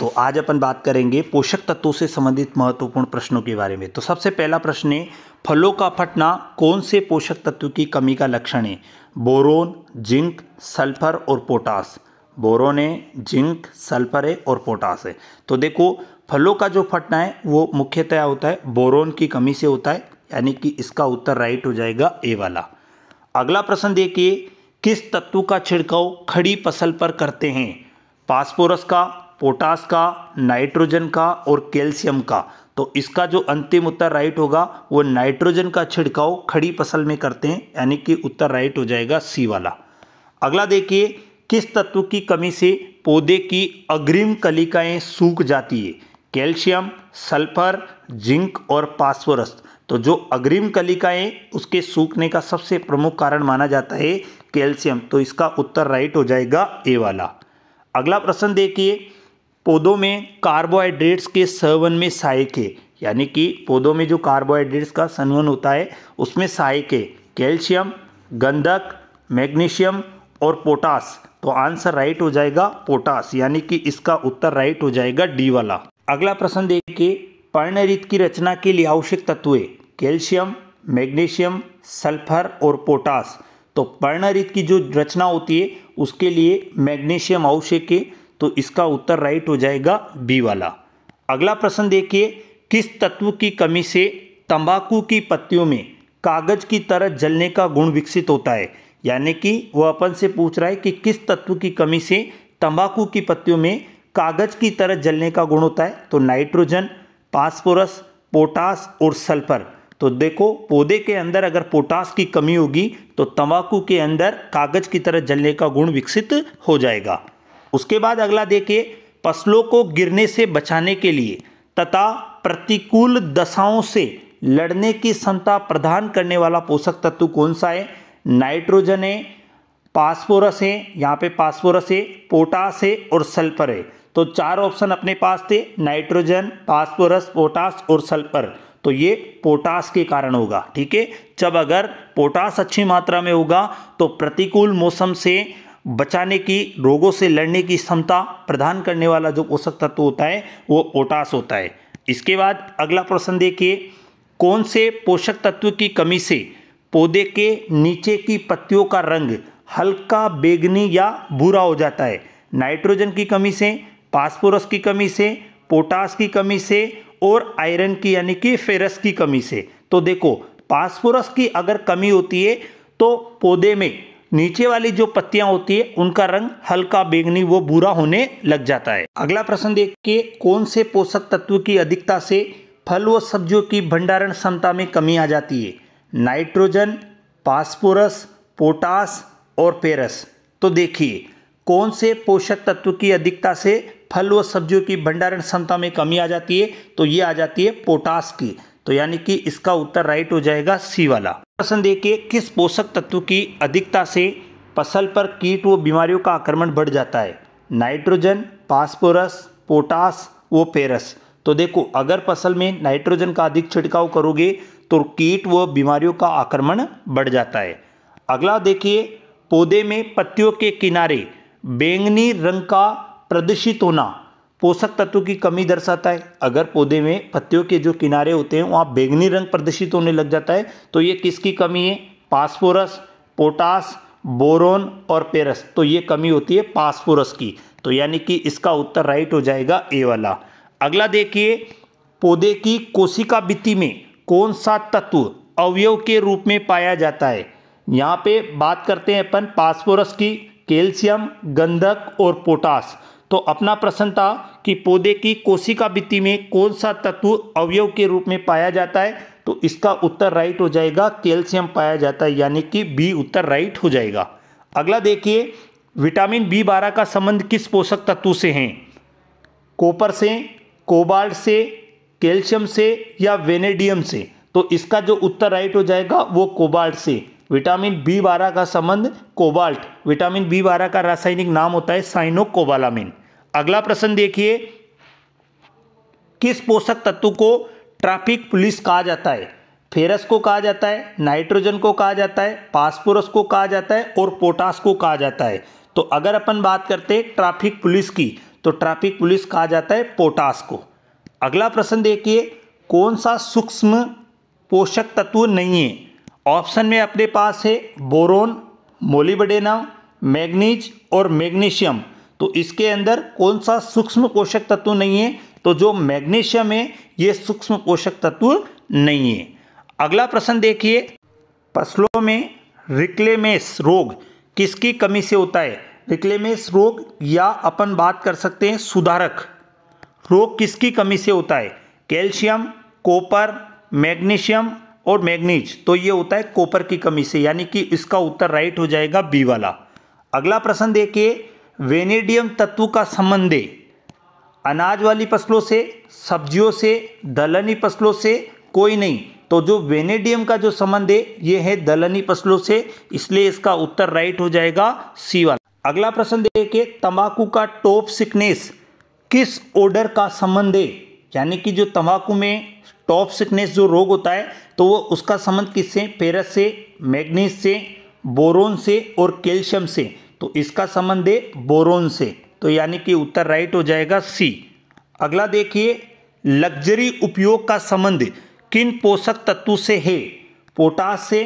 तो आज अपन बात करेंगे पोषक तत्वों से संबंधित महत्वपूर्ण प्रश्नों के बारे में तो सबसे पहला प्रश्न है फलों का फटना कौन से पोषक तत्व की कमी का लक्षण है बोरोन जिंक सल्फर और पोटास बोरोन है जिंक सल्फर है और पोटास है तो देखो फलों का जो फटना है वो मुख्यतया होता है बोरोन की कमी से होता है यानी कि इसका उत्तर राइट हो जाएगा ए वाला अगला प्रश्न देखिए किस तत्व का छिड़काव खड़ी फसल पर करते हैं पासपोरस का पोटास का नाइट्रोजन का और कैल्शियम का तो इसका जो अंतिम उत्तर राइट होगा वो नाइट्रोजन का छिड़काव खड़ी फसल में करते हैं यानी कि उत्तर राइट हो जाएगा सी वाला अगला देखिए किस तत्व की कमी से पौधे की अग्रिम कलिकाएं सूख जाती है कैल्शियम सल्फर जिंक और पासवरस तो जो अग्रिम कलिकाएं उसके सूखने का सबसे प्रमुख कारण माना जाता है कैल्शियम तो इसका उत्तर राइट हो जाएगा ए वाला अगला प्रश्न देखिए पौधों में कार्बोहाइड्रेट्स के सवन में सहायक है यानी कि पौधों में जो कार्बोहाइड्रेट्स का सन्वन होता है उसमें सहायक है कैल्शियम गंधक मैग्नीशियम और पोटास तो आंसर राइट हो जाएगा पोटास यानी कि इसका उत्तर राइट हो जाएगा डी वाला अगला प्रश्न देखिए पर्णरित की रचना के लिए आवश्यक तत्व कैल्शियम मैग्नीशियम सल्फर और पोटास तो पर्णरित की जो रचना होती है उसके लिए मैग्नीशियम आवश्यक है तो इसका उत्तर राइट हो जाएगा बी वाला अगला प्रश्न देखिए किस तत्व की कमी से तंबाकू की पत्तियों में कागज की तरह जलने का गुण विकसित होता है यानी कि वह अपन से पूछ रहा है कि किस तत्व की कमी से तंबाकू की पत्तियों में कागज की तरह जलने का गुण होता है तो नाइट्रोजन पासपोरस पोटास और सल्फर तो देखो पौधे के अंदर अगर पोटास की कमी होगी तो तंबाकू के अंदर कागज की तरह जलने का गुण विकसित हो जाएगा उसके बाद अगला देखिए फसलों को गिरने से बचाने के लिए तथा प्रतिकूल दशाओं से लड़ने की क्षमता प्रदान करने वाला पोषक तत्व कौन सा है नाइट्रोजन है पासपोरस है यहाँ पे पासपोरस है पोटास है और सल्फर है तो चार ऑप्शन अपने पास थे नाइट्रोजन पासपोरस पोटास और सल्फर तो ये पोटास के कारण होगा ठीक है जब अगर पोटास अच्छी मात्रा में होगा तो प्रतिकूल मौसम से बचाने की रोगों से लड़ने की क्षमता प्रदान करने वाला जो पोषक तत्व होता है वो पोटास होता है इसके बाद अगला प्रश्न देखिए कौन से पोषक तत्व की कमी से पौधे के नीचे की पत्तियों का रंग हल्का बेगनी या भूरा हो जाता है नाइट्रोजन की कमी से पासपोरस की कमी से पोटास की कमी से और आयरन की यानी कि फेरस की कमी से तो देखो पासपोरस की अगर कमी होती है तो पौधे में नीचे वाली जो पत्तियां होती है उनका रंग हल्का बेगनी वो बुरा होने लग जाता है अगला प्रश्न देखिए कौन से पोषक तत्व की अधिकता से फल व सब्जियों की भंडारण क्षमता में कमी आ जाती है नाइट्रोजन पासपोरस पोटास और पेरस तो देखिए कौन से पोषक तत्व की अधिकता से फल व सब्जियों की भंडारण क्षमता में कमी आ जाती है तो ये आ जाती है पोटास की तो यानी कि इसका उत्तर राइट हो जाएगा सी वाला प्रश्न देखिए किस पोषक तत्व की अधिकता से फसल पर कीट व बीमारियों का आक्रमण बढ़ जाता है नाइट्रोजन फास्फोरस पोटास व पेरस तो देखो अगर फसल में नाइट्रोजन का अधिक छिड़काव करोगे तो कीट व बीमारियों का आक्रमण बढ़ जाता है अगला देखिए पौधे में पत्तियों के किनारे बैंगनी रंग का प्रदूषित होना पोषक तत्व की कमी दर्शाता है अगर पौधे में पत्तियों के जो किनारे होते हैं वहाँ बैंगनी रंग प्रदर्शित होने लग जाता है तो ये किसकी कमी है पासफोरस पोटास बोरोन और पेरस तो ये कमी होती है पासफोरस की तो यानी कि इसका उत्तर राइट हो जाएगा ए वाला अगला देखिए पौधे की कोशिका भित्ति में कौन सा तत्व अवयव के रूप में पाया जाता है यहाँ पे बात करते हैं अपन पासफोरस की कैल्शियम गंधक और पोटास तो अपना प्रश्न था कि पौधे की कोशिका भित्ति में कौन सा तत्व अवयव के रूप में पाया जाता है तो इसका उत्तर राइट हो जाएगा कैल्शियम पाया जाता है यानी कि बी उत्तर राइट हो जाएगा अगला देखिए विटामिन बी बारह का संबंध किस पोषक तत्व से है कॉपर से कोबाल्ट से कैल्शियम से या वेनेडियम से तो इसका जो उत्तर राइट हो जाएगा वो कोबाल्ट से विटामिन बी बारह का संबंध कोबाल्ट विटामिन बी बारह का रासायनिक नाम होता है साइनोकोबालामिन अगला प्रश्न देखिए किस पोषक तत्व को ट्रैफिक पुलिस कहा जाता है फेरस को कहा जाता है नाइट्रोजन को कहा जाता है पासपोरस को कहा जाता है और पोटास को कहा जाता है तो अगर अपन बात करते हैं ट्रैफिक पुलिस की तो ट्रैफिक पुलिस कहा जाता है पोटास को अगला प्रश्न देखिए कौन सा सूक्ष्म पोषक तत्व नहीं है ऑप्शन में अपने पास है बोरोन मोलिबडेना मैग्नीज और मैग्नीशियम तो इसके अंदर कौन सा सूक्ष्म पोषक तत्व नहीं है तो जो मैग्नीशियम है ये सूक्ष्म पोषक तत्व नहीं है अगला प्रश्न देखिए फसलों में रिक्लेमेस रोग किसकी कमी से होता है रिक्लेमेस रोग या अपन बात कर सकते हैं सुधारक रोग किसकी कमी से होता है कैल्शियम कॉपर मैग्नीशियम और मैग्नीज तो ये होता है कॉपर की कमी से यानी कि इसका उत्तर राइट हो जाएगा बी वाला अगला प्रश्न देखिए वेनेडियम तत्व का संबंध है अनाज वाली फसलों से सब्जियों से दलहनी फसलों से कोई नहीं तो जो वेनेडियम का जो संबंध है ये है दलहनी फसलों से इसलिए इसका उत्तर राइट हो जाएगा सी वाला अगला प्रश्न देखिए तंबाकू का टॉप सिकनेस किस ऑर्डर का संबंध है यानी कि जो तंबाकू में टॉप सिकनेस जो रोग होता है तो वो उसका संबंध किससे फेरस से मैग्नीज से बोरोन से और कैल्शियम से तो इसका संबंध है बोरोन से तो यानी कि उत्तर राइट हो जाएगा सी अगला देखिए लग्जरी उपयोग का संबंध किन पोषक तत्व से है पोटास से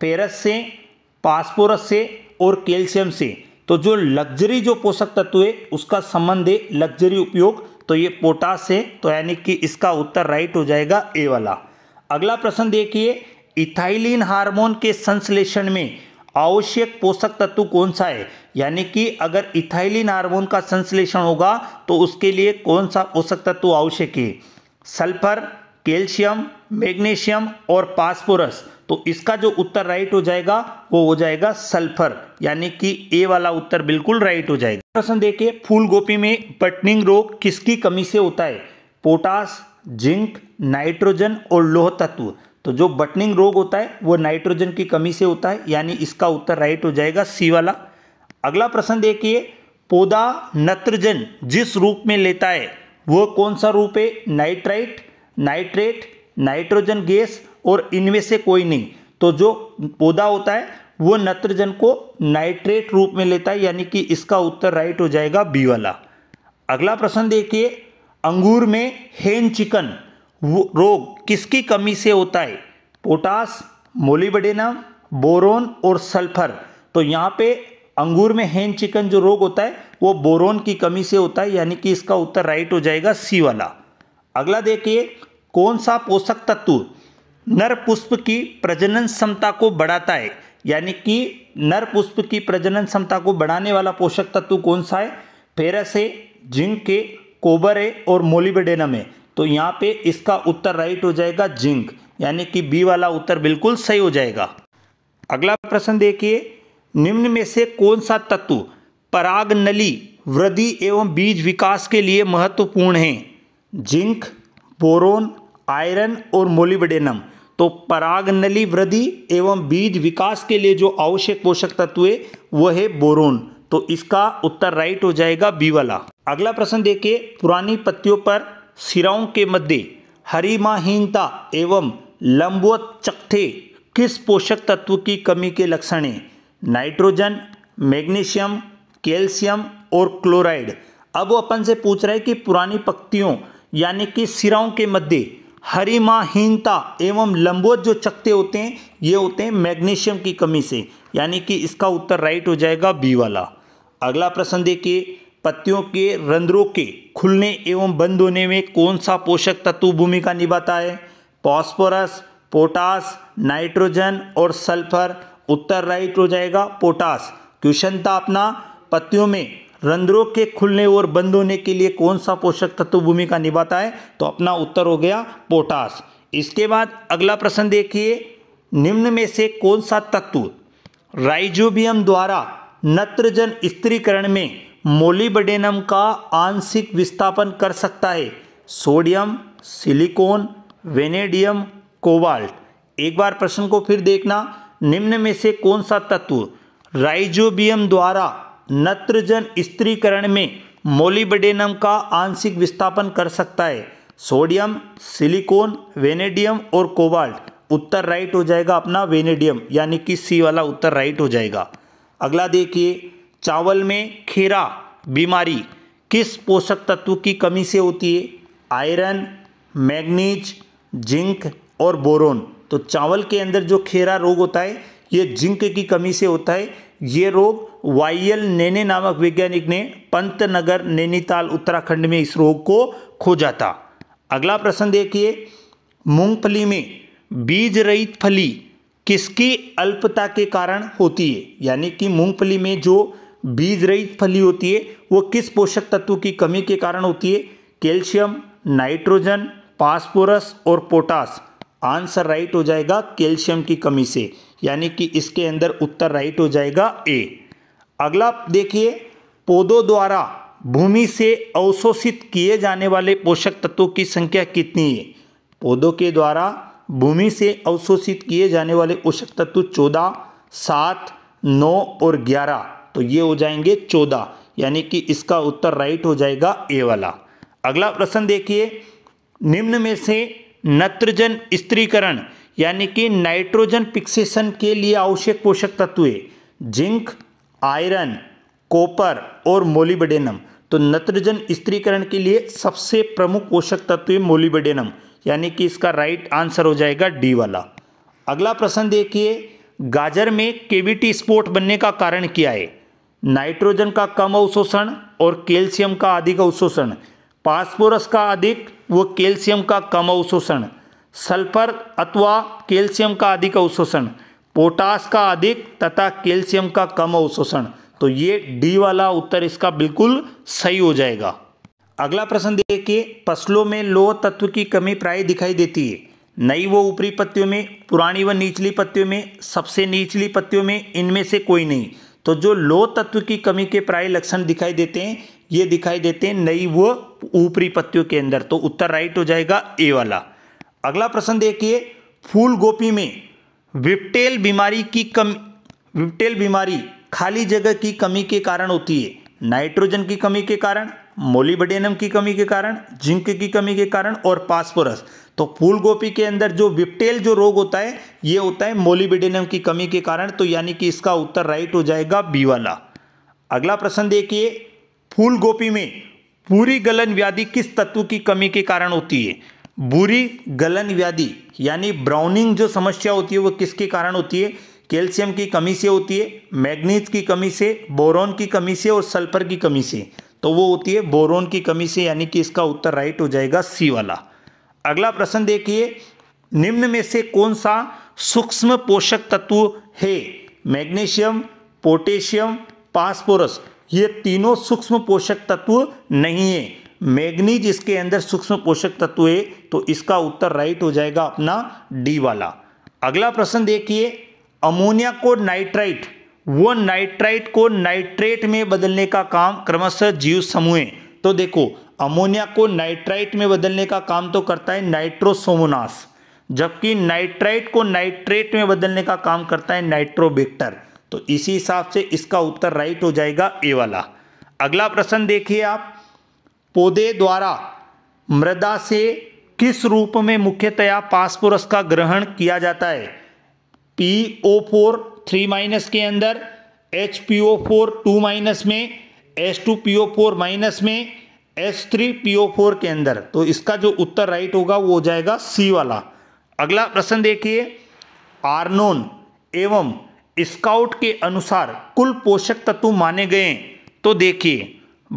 फेरस से पासपोरस से और कैल्शियम से तो जो लग्जरी जो पोषक तत्व है उसका संबंध है लग्जरी उपयोग तो ये पोटास है तो यानी कि इसका उत्तर राइट हो जाएगा ए वाला अगला प्रश्न देखिए इथाइलिन हार्मोन के संश्लेषण में आवश्यक पोषक तत्व कौन सा है यानी कि अगर इथाइलिन हार्मोन का संश्लेषण होगा तो उसके लिए कौन सा पोषक तत्व आवश्यक है सल्फर कैल्शियम मैग्नीशियम और पासपोरस तो इसका जो उत्तर राइट हो जाएगा वो हो जाएगा सल्फर यानी कि ए वाला उत्तर बिल्कुल राइट हो जाएगा प्रश्न देखिए फूल गोभी में बटनिंग रोग किसकी कमी से होता है पोटास जिंक नाइट्रोजन और लोह तत्व तो जो बटनिंग रोग होता है वो नाइट्रोजन की कमी से होता है यानी इसका उत्तर राइट हो जाएगा सी वाला अगला प्रश्न देखिए पौधा नत्रजन जिस रूप में लेता है वो कौन सा रूप है नाइट्राइट नाइट्रेट नाइट्रोजन गैस और इनमें से कोई नहीं तो जो पौधा होता है वो नत्रजन को नाइट्रेट रूप में लेता है यानी कि इसका उत्तर राइट हो जाएगा बी वाला अगला प्रश्न देखिए अंगूर में हेन चिकन रोग किसकी कमी से होता है पोटास मोलीबडेना बोरोन और सल्फर तो यहाँ पे अंगूर में हेन चिकन जो रोग होता है वो बोरोन की कमी से होता है यानी कि इसका उत्तर राइट हो जाएगा सी वाला अगला देखिए कौन सा पोषक तत्व नर पुष्प की प्रजनन क्षमता को बढ़ाता है यानी कि नर पुष्प की प्रजनन क्षमता को बढ़ाने वाला पोषक तत्व कौन सा है फेरस है जिंक के कोबर है और मोलिबेडेनम है तो यहाँ पे इसका उत्तर राइट हो जाएगा जिंक यानी कि बी वाला उत्तर बिल्कुल सही हो जाएगा अगला प्रश्न देखिए निम्न में से कौन सा तत्व पराग नली वृद्धि एवं बीज विकास के लिए महत्वपूर्ण है जिंक बोरोन आयरन और मोलिबेडेनम तो पराग नली वृद्धि एवं बीज विकास के लिए जो आवश्यक पोषक तत्व है वह है बोरोन तो इसका उत्तर राइट हो जाएगा बी वाला अगला प्रश्न देखिए पुरानी पत्तियों पर सिराओं के मध्य हरिमाहीनता एवं लंबवत चकथे किस पोषक तत्व की कमी के लक्षण है नाइट्रोजन मैग्नीशियम कैल्शियम और क्लोराइड अब वो अपन से पूछ रहा है कि पुरानी पत्तियों यानी कि सिराओं के मध्य हरिमाहीनता एवं लंबोत जो चक्ते होते हैं ये होते हैं मैग्नीशियम की कमी से यानी कि इसका उत्तर राइट हो जाएगा बी वाला अगला प्रश्न देखिए पत्तियों के रंध्रों के खुलने एवं बंद होने में कौन सा पोषक तत्व भूमिका निभाता है पॉस्फोरस पोटास नाइट्रोजन और सल्फर उत्तर राइट हो जाएगा पोटास क्वेश्चन था अपना पत्तियों में रंध्रों के खुलने और बंद होने के लिए कौन सा पोषक तत्व भूमिका निभाता है तो अपना उत्तर हो गया पोटास इसके बाद अगला प्रश्न देखिए निम्न में से कौन सा तत्व राइजोबियम द्वारा नत्रजन स्त्रीकरण में मोलिबडेनम का आंशिक विस्थापन कर सकता है सोडियम सिलिकॉन वेनेडियम कोबाल्ट एक बार प्रश्न को फिर देखना निम्न में से कौन सा तत्व राइजोबियम द्वारा नत्रजन स्त्रीकरण में मोलिबडेनम का आंशिक विस्थापन कर सकता है सोडियम सिलिकॉन वेनेडियम और कोबाल्ट उत्तर राइट हो जाएगा अपना वेनेडियम यानी कि सी वाला उत्तर राइट हो जाएगा अगला देखिए चावल में खीरा बीमारी किस पोषक तत्व की कमी से होती है आयरन मैग्नीज जिंक और बोरोन तो चावल के अंदर जो खेरा रोग होता है ये जिंक की कमी से होता है ये रोग वाइयल नेने नामक वैज्ञानिक ने पंतनगर नैनीताल उत्तराखंड में इस रोग को खोजा था अगला प्रश्न देखिए मूंगफली में बीज रहित फली किसकी अल्पता के कारण होती है यानी कि मूंगफली में जो बीज रहित फली होती है वो किस पोषक तत्व की कमी के कारण होती है कैल्शियम नाइट्रोजन फास्फोरस और पोटास आंसर राइट हो जाएगा कैल्शियम की कमी से यानी कि इसके अंदर उत्तर राइट हो जाएगा ए अगला देखिए पौधों द्वारा भूमि से अवशोषित किए जाने वाले पोषक तत्वों की संख्या कितनी है पौधों के द्वारा भूमि से अवशोषित किए जाने वाले पोषक तत्व चौदह सात नौ और ग्यारह तो ये हो जाएंगे चौदह यानी कि इसका उत्तर राइट हो जाएगा ए वाला अगला प्रश्न देखिए निम्न में से नत्रजन स्त्रीकरण यानी कि नाइट्रोजन पिक्सेशन के लिए आवश्यक पोषक तत्व जिंक आयरन कॉपर और मोलिबेडेनम तो नत्रजन स्त्रीकरण के लिए सबसे प्रमुख पोषक तत्व मोलिबेडेनम यानी कि इसका राइट आंसर हो जाएगा डी वाला अगला प्रश्न देखिए गाजर में केविटी स्पोर्ट बनने का कारण क्या है नाइट्रोजन का कम अवशोषण और कैल्शियम का अधिक अवशोषण फास्फोरस का अधिक व कैल्शियम का कम अवशोषण सल्फर अथवा कैल्शियम का अधिक अवशोषण पोटास का अधिक तथा कैल्शियम का कम अवशोषण तो ये डी वाला उत्तर इसका बिल्कुल सही हो जाएगा अगला प्रश्न देखिए फसलों में लोह तत्व की कमी प्राय दिखाई देती है नई व ऊपरी पत्तियों में पुरानी व निचली पत्तियों में सबसे निचली पत्तियों में इनमें से कोई नहीं तो जो लोह तत्व की कमी के प्राय लक्षण दिखाई देते हैं ये दिखाई देते हैं नई व ऊपरी पत्तियों के अंदर तो उत्तर राइट हो जाएगा ए वाला अगला प्रश्न देखिए फूल गोपी में विप्टेल बीमारी की कम विप्टेल बीमारी खाली जगह की कमी के कारण होती है नाइट्रोजन की कमी के कारण मोलिबडेनम की कमी के कारण जिंक की कमी के कारण और पासपोरस तो फूल गोपी के अंदर जो विपटेल जो रोग होता है ये होता है मोलिबडेनम की कमी के कारण तो यानी कि इसका उत्तर राइट हो जाएगा बी वाला अगला प्रश्न देखिए फूल गोपी में बुरी गलन व्याधि किस तत्व की कमी के कारण होती है बुरी गलन व्याधि यानी ब्राउनिंग जो समस्या होती है वो किसके कारण होती है कैल्शियम की कमी से होती है मैग्नीज की कमी से बोरोन की कमी से और सल्फर की कमी से तो वो होती है बोरोन की कमी से यानी कि इसका उत्तर राइट हो जाएगा सी वाला अगला प्रश्न देखिए निम्न में से कौन सा सूक्ष्म पोषक तत्व है मैग्नीशियम पोटेशियम पासपोरस ये तीनों सूक्ष्म पोषक तत्व नहीं है मैग्नीज इसके अंदर सूक्ष्म पोषक तत्व है तो इसका उत्तर राइट हो जाएगा अपना डी वाला अगला प्रश्न देखिए अमोनिया को नाइट्राइट वो नाइट्राइट को नाइट्रेट में बदलने का काम क्रमशः जीव समूह तो देखो अमोनिया को नाइट्राइट में बदलने का काम तो करता है नाइट्रोसोमोनास जबकि नाइट्राइट को नाइट्रेट में बदलने का काम करता है नाइट्रोबेक्टर तो इसी हिसाब से इसका उत्तर राइट हो जाएगा ए वाला अगला प्रश्न देखिए आप पौधे द्वारा मृदा से किस रूप में मुख्यतया पासपोरस का ग्रहण किया जाता है P O four three minus के अंदर H P O four two minus में S two P O four minus में S three P O four के अंदर तो इसका जो उत्तर राइट होगा वो हो जाएगा सी वाला अगला प्रश्न देखिए आर्नोन एवं स्काउट के अनुसार कुल पोषक तत्व माने गए तो देखिए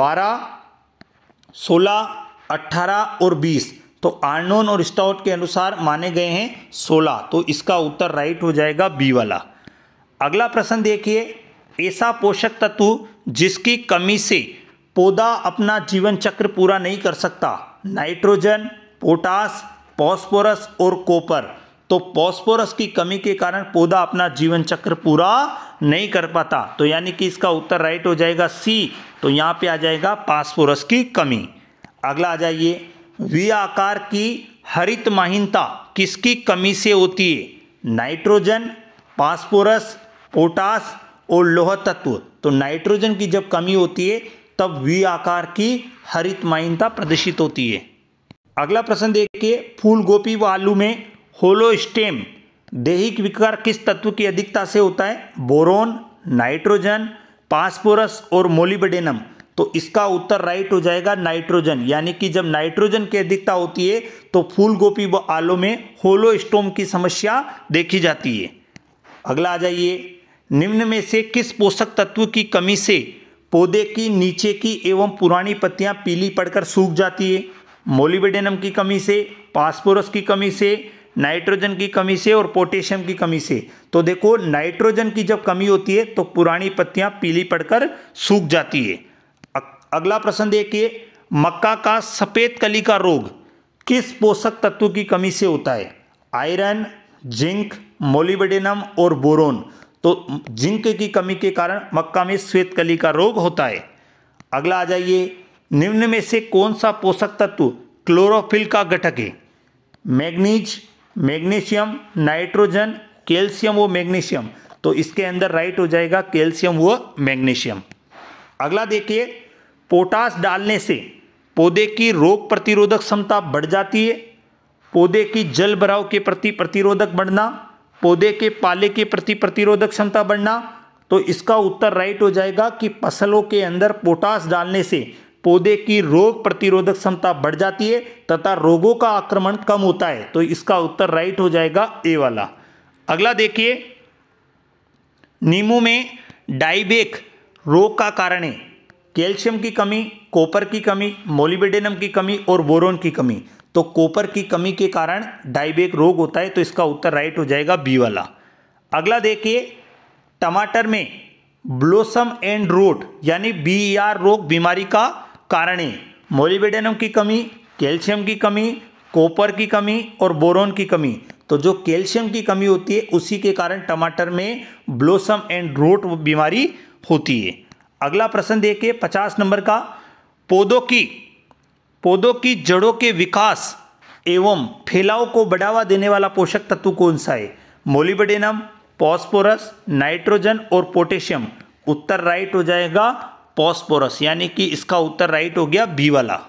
बारह सोलह अट्ठारह और बीस तो आर्नोन और स्टाउट के अनुसार माने गए हैं सोलह तो इसका उत्तर राइट हो जाएगा बी वाला अगला प्रश्न देखिए ऐसा पोषक तत्व जिसकी कमी से पौधा अपना जीवन चक्र पूरा नहीं कर सकता नाइट्रोजन पोटास फॉस्फोरस और कॉपर तो पॉस्फोरस की कमी के कारण पौधा अपना जीवन चक्र पूरा नहीं कर पाता तो यानी कि इसका उत्तर राइट हो जाएगा सी तो यहाँ पे आ जाएगा पॉस्फोरस की कमी अगला आ जाइए वी आकार की हरित माहिनता किसकी कमी से होती है नाइट्रोजन पॉस्फोरस पोटास और लोह तत्व तो नाइट्रोजन की जब कमी होती है तब वी आकार की हरित माइनता प्रदर्शित होती है अगला प्रश्न देखिए फूल गोभी व आलू में होलोस्टेम देहिक विकार किस तत्व की अधिकता से होता है बोरोन नाइट्रोजन पासपोरस और मोलिबेडेनम तो इसका उत्तर राइट हो जाएगा नाइट्रोजन यानी कि जब नाइट्रोजन की अधिकता होती है तो फूल गोपी व आलू में होलोस्टोम की समस्या देखी जाती है अगला आ जाइए निम्न में से किस पोषक तत्व की कमी से पौधे की नीचे की एवं पुरानी पत्तियां पीली पड़कर सूख जाती है मोलिबेडेनम की कमी से पासपोरस की कमी से नाइट्रोजन की कमी से और पोटेशियम की कमी से तो देखो नाइट्रोजन की जब कमी होती है तो पुरानी पत्तियां पीली पड़कर सूख जाती है अगला प्रश्न देखिए मक्का का सफ़ेद कली का रोग किस पोषक तत्व की कमी से होता है आयरन जिंक मोलिबेडेनम और बोरोन तो जिंक की कमी के कारण मक्का में श्वेत कली का रोग होता है अगला आ जाइए निम्न में से कौन सा पोषक तत्व क्लोरोफिल का घटक है मैग्नीज मैग्नीशियम नाइट्रोजन कैल्शियम व मैग्नीशियम तो इसके अंदर राइट हो जाएगा कैल्शियम व मैग्नीशियम अगला देखिए पोटास डालने से पौधे की रोग प्रतिरोधक क्षमता बढ़ जाती है पौधे की जल भराव के प्रति प्रतिरोधक बढ़ना पौधे के पाले के प्रति प्रतिरोधक क्षमता बढ़ना तो इसका उत्तर राइट हो जाएगा कि फसलों के अंदर पोटास डालने से पौधे की रोग प्रतिरोधक क्षमता बढ़ जाती है तथा रोगों का आक्रमण कम होता है तो इसका उत्तर राइट हो जाएगा ए वाला अगला देखिए नींबू में डाइबेक रोग का कारण है कैल्शियम की कमी कॉपर की कमी मोलिबेडेनम की कमी और बोरोन की कमी तो कॉपर की कमी के कारण डाइबेक रोग होता है तो इसका उत्तर राइट हो जाएगा बी वाला अगला देखिए टमाटर में ब्लोसम एंड रोट यानी बी आर e रोग बीमारी का है मोलिबेडेनम की कमी कैल्शियम की कमी कॉपर की कमी और बोरोन की कमी तो जो कैल्शियम की कमी होती है उसी के कारण टमाटर में ब्लोसम एंड रोट बीमारी होती है अगला प्रश्न देखिए पचास नंबर का पौधों की पौधों की जड़ों के विकास एवं फैलाव को बढ़ावा देने वाला पोषक तत्व कौन सा है मोलिबेडेनम पॉस्फोरस नाइट्रोजन और पोटेशियम उत्तर राइट हो जाएगा पॉस्पोरस यानी कि इसका उत्तर राइट हो गया बी वाला